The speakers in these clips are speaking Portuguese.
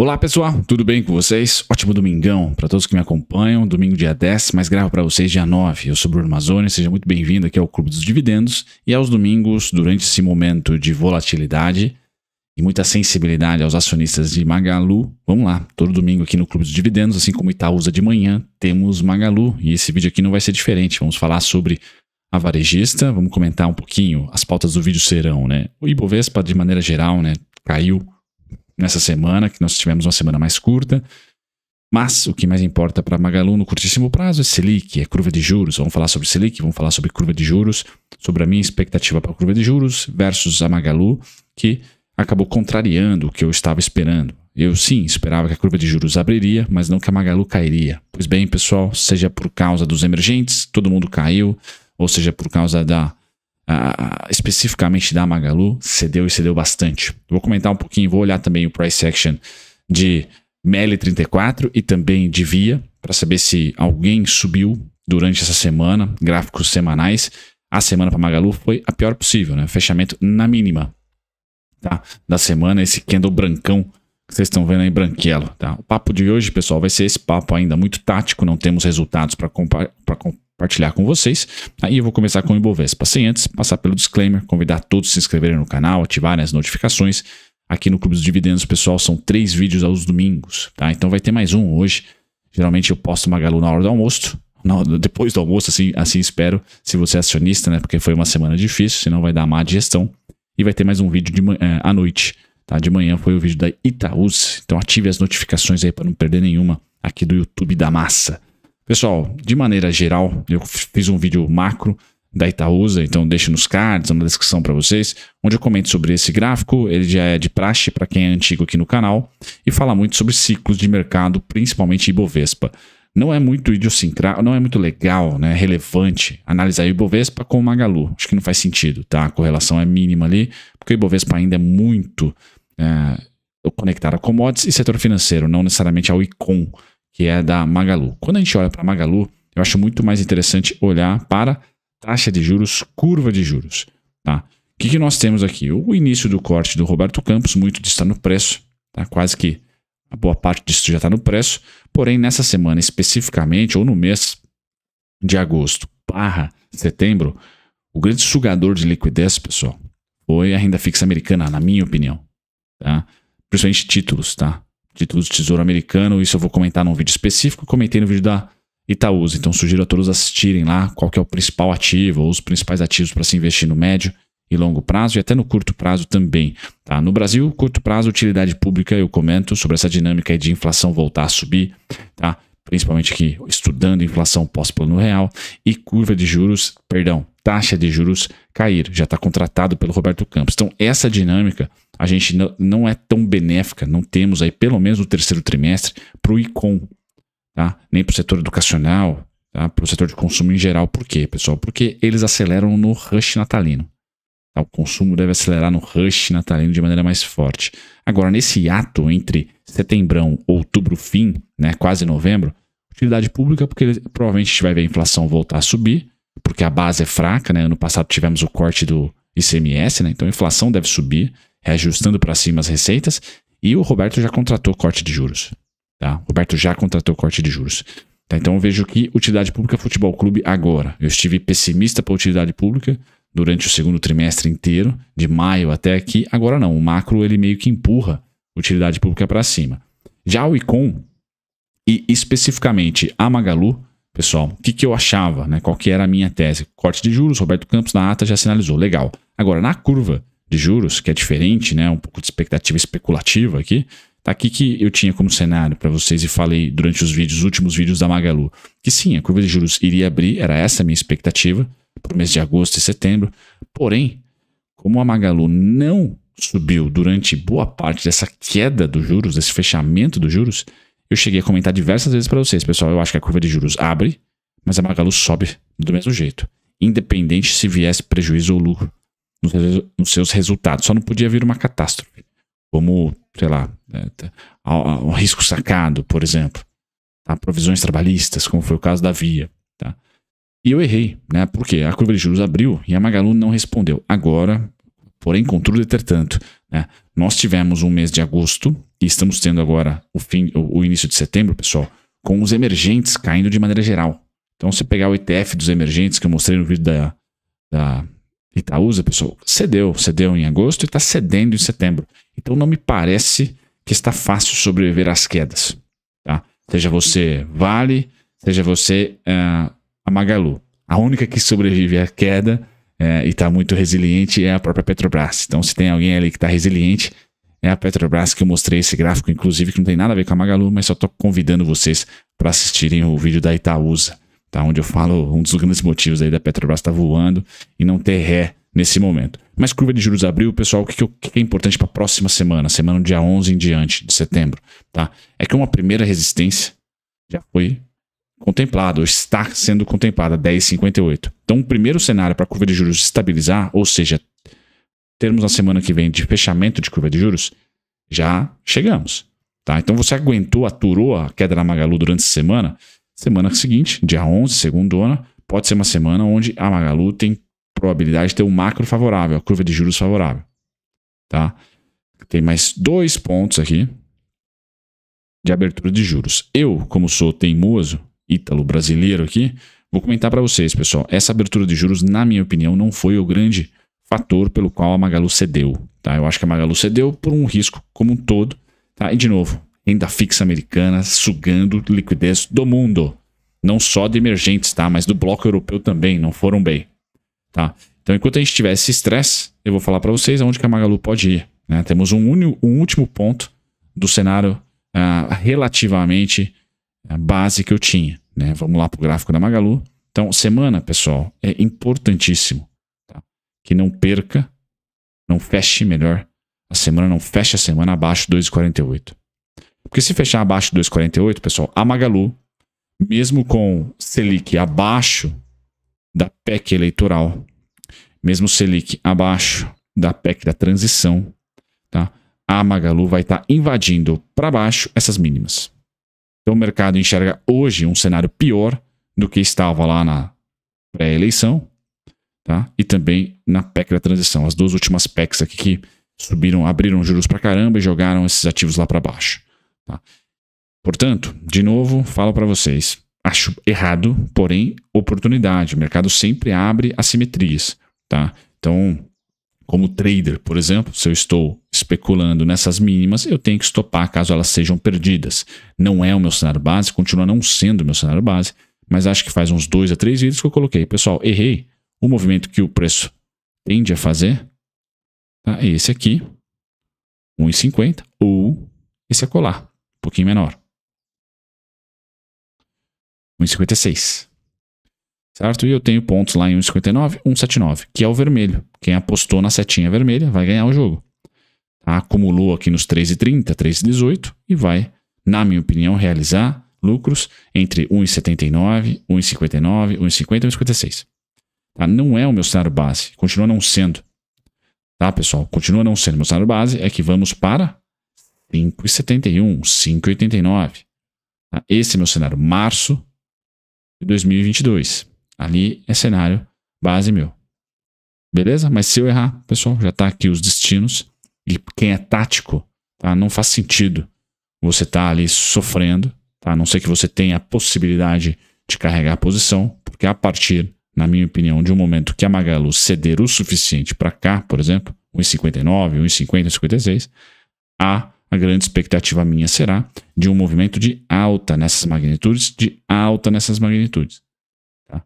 Olá pessoal, tudo bem com vocês? Ótimo domingão para todos que me acompanham. Domingo dia 10, mas gravo para vocês dia 9. Eu sou Bruno Mazoni, seja muito bem-vindo aqui ao Clube dos Dividendos e aos domingos, durante esse momento de volatilidade e muita sensibilidade aos acionistas de Magalu. Vamos lá, todo domingo aqui no Clube dos Dividendos, assim como Itaúsa de manhã, temos Magalu e esse vídeo aqui não vai ser diferente. Vamos falar sobre a varejista, vamos comentar um pouquinho. As pautas do vídeo serão, né? O Ibovespa de maneira geral, né, caiu nessa semana, que nós tivemos uma semana mais curta. Mas o que mais importa para Magalu no curtíssimo prazo é Selic, é curva de juros. Vamos falar sobre Selic, vamos falar sobre curva de juros, sobre a minha expectativa para a curva de juros versus a Magalu, que acabou contrariando o que eu estava esperando. Eu sim esperava que a curva de juros abriria, mas não que a Magalu cairia. Pois bem, pessoal, seja por causa dos emergentes, todo mundo caiu, ou seja por causa da especificamente da Magalu, cedeu e cedeu bastante. Vou comentar um pouquinho, vou olhar também o price action de ML34 e também de Via, para saber se alguém subiu durante essa semana, gráficos semanais. A semana para Magalu foi a pior possível, né? Fechamento na mínima tá? da semana, esse candle brancão que vocês estão vendo aí branquelo, tá? O papo de hoje, pessoal, vai ser esse papo ainda muito tático, não temos resultados para comparar compartilhar com vocês. Aí eu vou começar com o Ibovespa. Sem antes passar pelo disclaimer, convidar todos a se inscreverem no canal, ativarem as notificações. Aqui no Clube dos Dividendos, pessoal, são três vídeos aos domingos, tá? Então vai ter mais um hoje. Geralmente eu posto Magalu na hora do almoço. depois do almoço, assim, assim espero, se você é acionista, né? Porque foi uma semana difícil, senão vai dar má digestão. E vai ter mais um vídeo de manhã, eh, à noite, tá? De manhã foi o vídeo da Itaúsa. Então ative as notificações aí para não perder nenhuma aqui do YouTube da Massa. Pessoal, de maneira geral, eu fiz um vídeo macro da Itaúsa, então deixo nos cards, na descrição para vocês, onde eu comento sobre esse gráfico, ele já é de praxe para quem é antigo aqui no canal, e fala muito sobre ciclos de mercado, principalmente Ibovespa. Não é muito idiosincrático, não é muito legal, né, relevante analisar Ibovespa com o Magalu. Acho que não faz sentido, tá? A correlação é mínima ali, porque o Ibovespa ainda é muito é, conectado a commodities e setor financeiro, não necessariamente ao ICOM, que é da Magalu. Quando a gente olha para Magalu, eu acho muito mais interessante olhar para taxa de juros, curva de juros. Tá? O que, que nós temos aqui? O início do corte do Roberto Campos, muito disso está no preço, tá? quase que a boa parte disso já está no preço, porém nessa semana especificamente, ou no mês de agosto barra setembro, o grande sugador de liquidez, pessoal, foi a renda fixa americana, na minha opinião. Tá? Principalmente títulos, tá? títulos do Tesouro Americano. Isso eu vou comentar num vídeo específico, comentei no vídeo da Itaúsa. Então sugiro a todos assistirem lá qual é o principal ativo ou os principais ativos para se investir no médio e longo prazo e até no curto prazo também. Tá? No Brasil, curto prazo, utilidade pública, eu comento sobre essa dinâmica de inflação voltar a subir, tá? principalmente aqui estudando inflação pós-plano real e curva de juros, perdão, taxa de juros cair, já está contratado pelo Roberto Campos. Então, essa dinâmica a gente não, é tão benéfica, não temos aí pelo menos o terceiro trimestre para o ICOM, tá? nem para o setor educacional, tá? para o setor de consumo em geral. Por quê, pessoal? Porque eles aceleram no rush natalino. Tá? O consumo deve acelerar no rush natalino de maneira mais forte. Agora, nesse ato entre setembrão, outubro, fim, né? quase novembro, utilidade pública, porque ele, provavelmente a gente vai ver a inflação voltar a subir, porque a base é fraca, né? Ano passado tivemos o corte do ICMS, né? Então a inflação deve subir reajustando é, para cima as receitas, e o Roberto já contratou corte de juros. Tá? Roberto já contratou corte de juros. Tá, então eu vejo que utilidade pública é Futebol Clube agora. Eu estive pessimista para utilidade pública durante o segundo trimestre inteiro, de maio até aqui. Agora não, o macro ele meio que empurra utilidade pública para cima. Já o Icon e especificamente a Magalu, pessoal, o que, que eu achava, né? Qual que era a minha tese? Corte de juros, Roberto Campos na ata já sinalizou, legal. Agora na curva de juros, que é diferente, né? Um pouco de expectativa especulativa aqui. Tá aqui que eu tinha como cenário para vocês e falei durante os vídeos, os últimos vídeos da Magalu, que sim, a curva de juros iria abrir, era essa a minha expectativa para o mês de agosto e setembro. Porém, como a Magalu não subiu durante boa parte dessa queda dos juros, desse fechamento dos juros, eu cheguei a comentar diversas vezes para vocês, pessoal, eu acho que a curva de juros abre, mas a Magalu sobe do mesmo jeito, independente se viesse prejuízo ou lucro nos, seus resultados. Só não podia vir uma catástrofe, como, sei lá, é, um risco sacado, por exemplo. Tá? Provisões trabalhistas, como foi o caso da Via. Tá? E eu errei, né? Porque a curva de juros abriu e a Magalu não respondeu. Agora, porém, contudo, entretanto, né? nós tivemos um mês de agosto e estamos tendo agora o, fim, o, início de setembro, pessoal, com os emergentes caindo de maneira geral. Então, se pegar o ETF dos emergentes que eu mostrei no vídeo da, da Itaúsa, pessoal, cedeu, cedeu em agosto e está cedendo em setembro. Então não me parece que está fácil sobreviver às quedas. Tá? Seja você Vale, seja você uh, a Magalu. A única que sobrevive à queda uh, e está muito resiliente é a própria Petrobras. Então se tem alguém ali que está resiliente, é a Petrobras que eu mostrei esse gráfico, inclusive que não tem nada a ver com a Magalu, mas só estou convidando vocês para assistirem o vídeo da Itaúsa tá? Onde eu falo um dos grandes motivos aí da Petrobras estar tá voando e não ter ré nesse momento. Mas curva de juros abriu, pessoal, o que, que é importante para a próxima semana, semana dia 11 em diante de setembro, tá? É que uma primeira resistência já foi contemplada, ou está sendo contemplada, 10,58. Então, o primeiro cenário para a curva de juros estabilizar, ou seja, termos na semana que vem de fechamento de curva de juros, já chegamos. Tá? Então, você aguentou, aturou a queda na Magalu durante a semana, Semana seguinte, dia 11, segundona, pode ser uma semana onde a Magalu tem probabilidade de ter um macro favorável, a curva de juros favorável. Tá? Tem mais dois pontos aqui de abertura de juros. Eu, como sou teimoso, ítalo brasileiro aqui, vou comentar para vocês, pessoal. Essa abertura de juros, na minha opinião, não foi o grande fator pelo qual a Magalu cedeu. Tá? Eu acho que a Magalu cedeu por um risco como um todo. Tá? E de novo, renda fixa americana sugando liquidez do mundo. Não só de emergentes, tá? Mas do bloco europeu também, não foram bem. Tá? Então, enquanto a gente tiver esse estresse, eu vou falar para vocês aonde que a Magalu pode ir. Né? Temos um, único, um último ponto do cenário ah, relativamente ah, base que eu tinha. Né? Vamos lá para o gráfico da Magalu. Então, semana, pessoal, é importantíssimo tá? que não perca, não feche melhor a semana, não feche a semana abaixo 2,48. Porque se fechar abaixo de 2,48, pessoal, a Magalu, mesmo com Selic abaixo da PEC eleitoral, mesmo Selic abaixo da PEC da transição, tá? a Magalu vai estar tá invadindo para baixo essas mínimas. Então o mercado enxerga hoje um cenário pior do que estava lá na pré-eleição tá? e também na PEC da transição. As duas últimas PECs aqui que subiram, abriram juros para caramba e jogaram esses ativos lá para baixo. Tá? Portanto, de novo, falo para vocês. Acho errado, porém, oportunidade. O mercado sempre abre assimetrias. Tá? Então, como trader, por exemplo, se eu estou especulando nessas mínimas, eu tenho que estopar caso elas sejam perdidas. Não é o meu cenário base, continua não sendo o meu cenário base, mas acho que faz uns dois a três vídeos que eu coloquei. Pessoal, errei. O movimento que o preço tende a fazer tá? é esse aqui, 1,50, ou esse é colar pouquinho menor. 1,56. Certo? E eu tenho pontos lá em 1,59, 1,79, que é o vermelho. Quem apostou na setinha vermelha vai ganhar o jogo. Tá? Acumulou aqui nos 3,30, 3,18 e vai, na minha opinião, realizar lucros entre 1,79, 1,59, 1,50 e 1,56. Tá? Não é o meu cenário base, continua não sendo. Tá, pessoal? Continua não sendo meu cenário base, é que vamos para 5,71, 5,89. Tá? Esse é meu cenário, março de 2022. Ali é cenário base meu. Beleza? Mas se eu errar, pessoal, já está aqui os destinos. E quem é tático, tá? não faz sentido você estar tá ali sofrendo, tá? a não ser que você tenha a possibilidade de carregar a posição, porque a partir, na minha opinião, de um momento que a Magalu ceder o suficiente para cá, por exemplo, 1,59, 1,50, 1,56, a a grande expectativa minha será de um movimento de alta nessas magnitudes, de alta nessas magnitudes. Tá?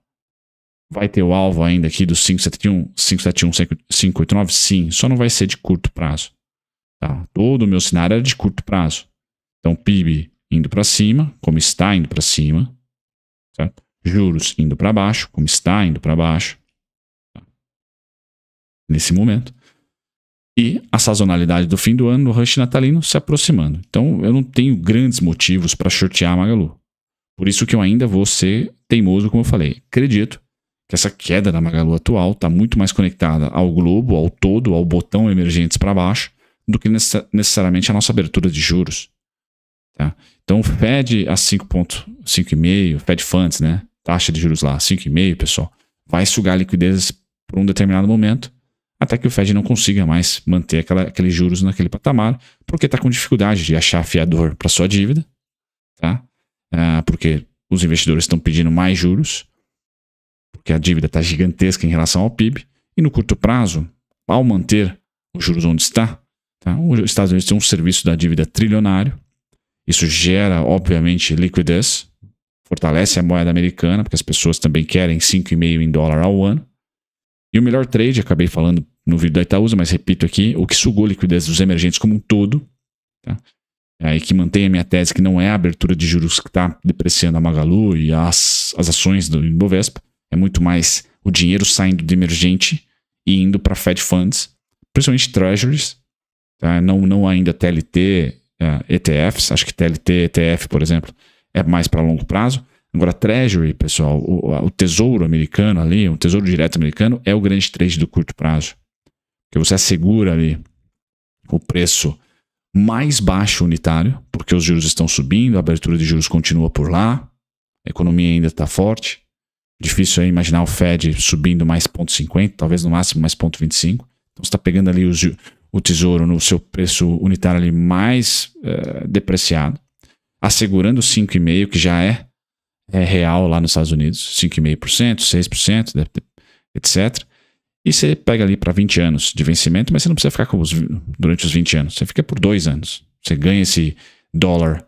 Vai ter o alvo ainda aqui do 571, 571, 589? Sim, só não vai ser de curto prazo. Tá? Todo o meu cenário era de curto prazo. Então, PIB indo para cima, como está indo para cima, certo? juros indo para baixo, como está indo para baixo, tá? nesse momento e a sazonalidade do fim do ano, o rush natalino se aproximando. Então eu não tenho grandes motivos para shortear a Magalu. Por isso que eu ainda vou ser teimoso, como eu falei. Acredito que essa queda da Magalu atual está muito mais conectada ao globo, ao todo, ao botão emergentes para baixo, do que necessariamente a nossa abertura de juros. Tá? Então, Fed a 5,5, Fed Funds, né? taxa de juros lá, 5,5, pessoal, vai sugar liquidez por um determinado momento até que o Fed não consiga mais manter aquela, aqueles juros naquele patamar, porque está com dificuldade de achar fiador para sua dívida, tá? Ah, porque os investidores estão pedindo mais juros, porque a dívida está gigantesca em relação ao PIB, e no curto prazo, ao manter os juros onde está, tá? os Estados Unidos tem um serviço da dívida trilionário, isso gera, obviamente, liquidez, fortalece a moeda americana, porque as pessoas também querem 5,5 em dólar ao ano. E o melhor trade, acabei falando no vídeo da Itaúsa, mas repito aqui, o que sugou liquidez dos emergentes como um todo, tá? É aí que mantém a minha tese que não é a abertura de juros que está depreciando a Magalu e as, as ações do Ibovespa, é muito mais o dinheiro saindo de emergente e indo para Fed Funds, principalmente Treasuries, tá? não, não ainda TLT, é, ETFs, acho que TLT, ETF, por exemplo, é mais para longo prazo. Agora, Treasury, pessoal, o, o tesouro americano ali, o tesouro direto americano é o grande trade do curto prazo que você assegura ali o preço mais baixo unitário, porque os juros estão subindo, a abertura de juros continua por lá, a economia ainda está forte. Difícil é imaginar o Fed subindo mais 0,50, talvez no máximo mais 0,25. Então você está pegando ali os, o tesouro no seu preço unitário ali mais uh, depreciado, assegurando 5,5%, que já é, é real lá nos Estados Unidos, 5,5%, 6%, etc. E você pega ali para 20 anos de vencimento, mas você não precisa ficar os, durante os 20 anos. Você fica por dois anos. Você ganha esse dólar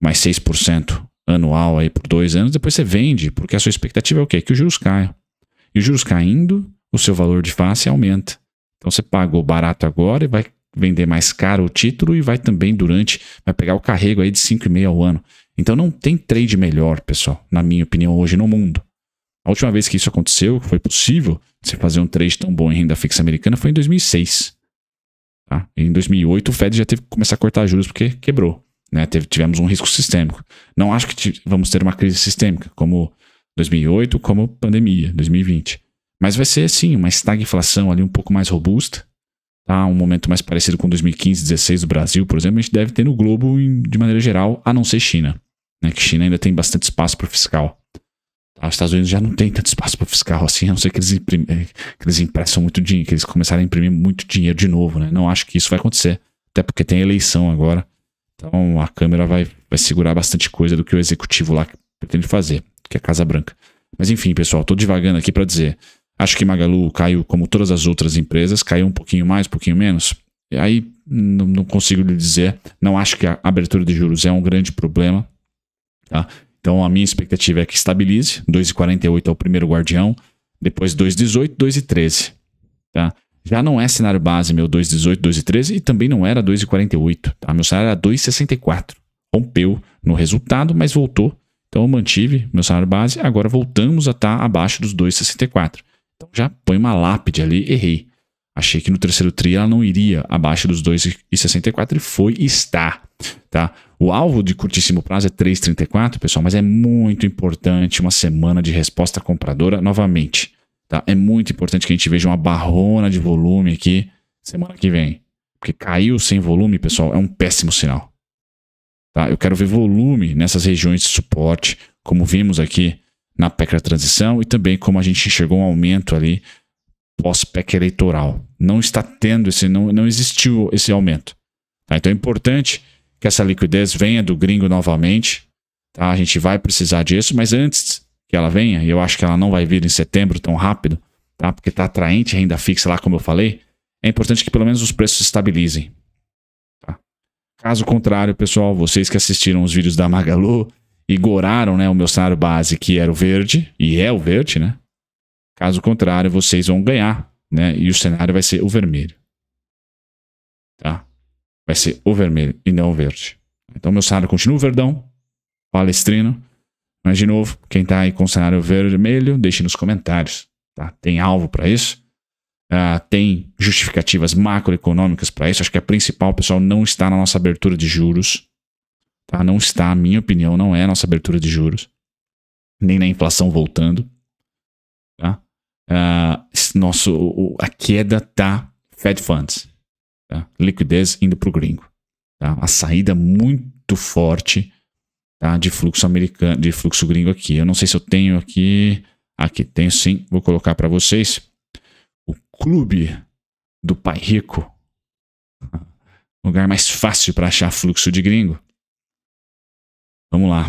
mais 6% anual aí por dois anos, depois você vende, porque a sua expectativa é o quê? Que os juros caiam. E os juros caindo, o seu valor de face aumenta. Então você pagou barato agora e vai vender mais caro o título e vai também durante, vai pegar o carrego aí de 5,5 ao ano. Então não tem trade melhor, pessoal, na minha opinião, hoje no mundo. A última vez que isso aconteceu, que foi possível você fazer um trade tão bom em renda fixa americana, foi em 2006. Tá? Em 2008, o Fed já teve que começar a cortar juros porque quebrou. Né? Teve, tivemos um risco sistêmico. Não acho que vamos ter uma crise sistêmica, como 2008, como pandemia, 2020. Mas vai ser, sim, uma estagflação ali um pouco mais robusta. Tá? Um momento mais parecido com 2015, 2016 do Brasil, por exemplo, a gente deve ter no globo em, de maneira geral, a não ser China. Né? Que China ainda tem bastante espaço para o fiscal. Ah, os Estados Unidos já não tem tanto espaço para fiscal assim, a não ser que eles, imprimem, é, que eles impressam muito dinheiro, que eles começarem a imprimir muito dinheiro de novo, né? Não acho que isso vai acontecer. Até porque tem eleição agora. Então a Câmara vai, vai segurar bastante coisa do que o executivo lá pretende fazer, que é a Casa Branca. Mas enfim, pessoal, tô divagando aqui para dizer. Acho que Magalu caiu como todas as outras empresas, caiu um pouquinho mais, um pouquinho menos. E aí não, não consigo lhe dizer. Não acho que a abertura de juros é um grande problema. Tá? Então a minha expectativa é que estabilize. 2,48 é o primeiro guardião, depois 2,18, 2,13. Tá? Já não é cenário base meu 2,18, 2,13 e também não era 2,48. Tá? Meu cenário era 2,64. Rompeu no resultado, mas voltou. Então eu mantive meu salário base, agora voltamos a estar tá abaixo dos 2,64. Então já põe uma lápide ali, errei. Achei que no terceiro tri ela não iria abaixo dos 2,64 e foi e está. Tá? O alvo de curtíssimo prazo é 3,34, pessoal, mas é muito importante uma semana de resposta compradora novamente. Tá? É muito importante que a gente veja uma barrona de volume aqui semana que vem. Porque caiu sem volume, pessoal, é um péssimo sinal. Tá? Eu quero ver volume nessas regiões de suporte, como vimos aqui na PECRA transição e também como a gente enxergou um aumento ali pós-PEC eleitoral. Não está tendo esse, não, não existiu esse aumento. Tá? Então é importante que essa liquidez venha do gringo novamente. Tá? A gente vai precisar disso, mas antes que ela venha, e eu acho que ela não vai vir em setembro tão rápido, tá? porque está atraente a renda fixa lá, como eu falei, é importante que pelo menos os preços se estabilizem. Tá? Caso contrário, pessoal, vocês que assistiram os vídeos da Magalu e goraram né, o meu cenário base, que era o verde, e é o verde, né? Caso contrário, vocês vão ganhar, né? E o cenário vai ser o vermelho. Tá? vai ser o vermelho e não o verde. Então meu cenário continua o verdão, palestrino. Mas de novo, quem está aí com o cenário vermelho, deixe nos comentários. Tá? Tem alvo para isso? Uh, tem justificativas macroeconômicas para isso? Acho que a principal, pessoal, não está na nossa abertura de juros. Tá? Não está, a minha opinião, não é a nossa abertura de juros. Nem na inflação voltando. Tá? Uh, nosso, a queda tá Fed Funds. Tá? Liquidez indo para o gringo. Tá? A saída muito forte tá? de fluxo americano, de fluxo gringo aqui. Eu não sei se eu tenho aqui. Aqui, tenho sim. Vou colocar para vocês. O clube do pai rico. Lugar mais fácil para achar fluxo de gringo. Vamos lá.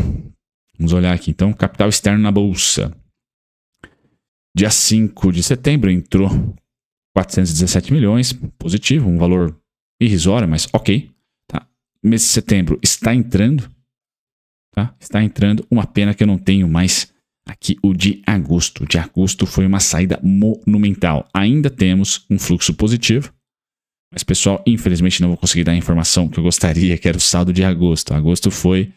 Vamos olhar aqui. Então, capital externo na bolsa. Dia 5 de setembro entrou 417 milhões, positivo, um valor irrisório, mas ok. Tá? Mês de setembro está entrando, tá? está entrando. Uma pena que eu não tenho mais aqui o de agosto. O de agosto foi uma saída monumental. Ainda temos um fluxo positivo, mas pessoal, infelizmente não vou conseguir dar a informação que eu gostaria, que era o saldo de agosto. Agosto foi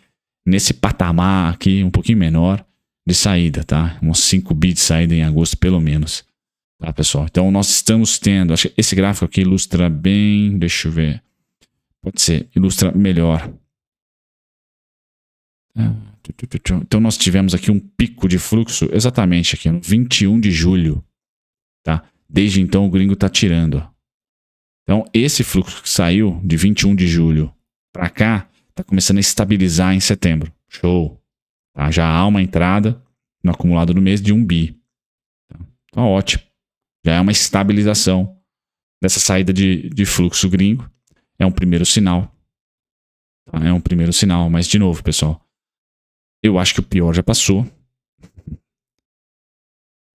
nesse patamar aqui, um pouquinho menor de saída, tá? Uns 5 bits de saída em agosto, pelo menos. Tá, pessoal? Então, nós estamos tendo... Acho que esse gráfico aqui ilustra bem... Deixa eu ver. Pode ser. Ilustra melhor. Tá, então, nós tivemos aqui um pico de fluxo exatamente aqui, no 21 de julho. Tá? Desde então, o gringo está tirando. Então, esse fluxo que saiu de 21 de julho para cá, está começando a estabilizar em setembro. Show! Tá? Já há uma entrada no acumulado do mês de 1 bi. Então, ótimo. Já é uma estabilização dessa saída de, de fluxo gringo. É um primeiro sinal. Tá? É um primeiro sinal, mas de novo, pessoal. Eu acho que o pior já passou.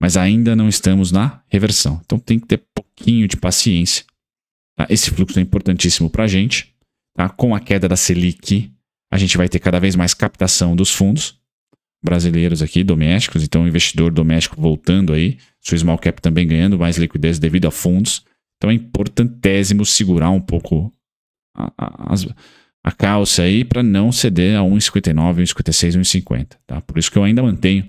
Mas ainda não estamos na reversão. Então tem que ter pouquinho de paciência. Tá? Esse fluxo é importantíssimo para a gente. Tá? Com a queda da Selic, a gente vai ter cada vez mais captação dos fundos brasileiros aqui, domésticos, então investidor doméstico voltando aí, sua small cap também ganhando mais liquidez devido a fundos. Então é importantésimo segurar um pouco a, a, a calça aí para não ceder a 1,59, 1,56, 1,50. Tá? Por isso que eu ainda mantenho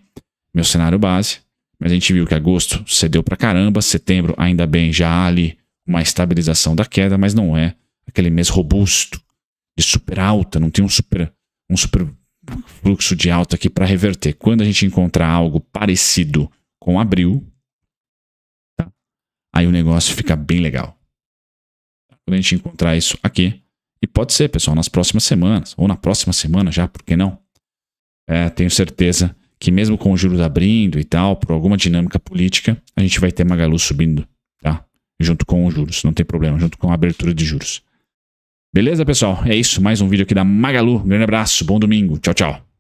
meu cenário base, mas a gente viu que agosto cedeu para caramba, setembro ainda bem já há ali uma estabilização da queda, mas não é aquele mês robusto de super alta, não tem um super um super fluxo de alta aqui para reverter. Quando a gente encontrar algo parecido com abril, tá? aí o negócio fica bem legal. Quando a gente encontrar isso aqui, e pode ser, pessoal, nas próximas semanas, ou na próxima semana já, por que não? É, tenho certeza que mesmo com os juros abrindo e tal, por alguma dinâmica política, a gente vai ter Magalu subindo, tá? Junto com os juros, não tem problema, junto com a abertura de juros. Beleza, pessoal? É isso. Mais um vídeo aqui da Magalu. Grande abraço. Bom domingo. Tchau, tchau.